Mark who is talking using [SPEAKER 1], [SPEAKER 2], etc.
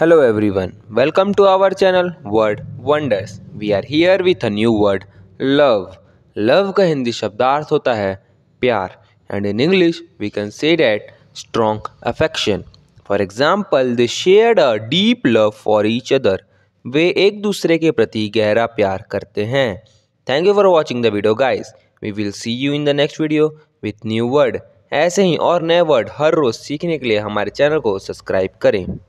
[SPEAKER 1] hello everyone welcome to our channel word wonders we are here with a new word love love का हिंदी शब्दार्थ होता है प्यार and in English we can say that strong affection for example they share a deep love for each other वे एक दूसरे के प्रति गहरा प्यार करते हैं thank you for watching the video guys we will see you in the next video with new word ऐसे ही और नए वर्ड हर रोज़ सीखने के लिए हमारे चैनल को सब्सक्राइब करें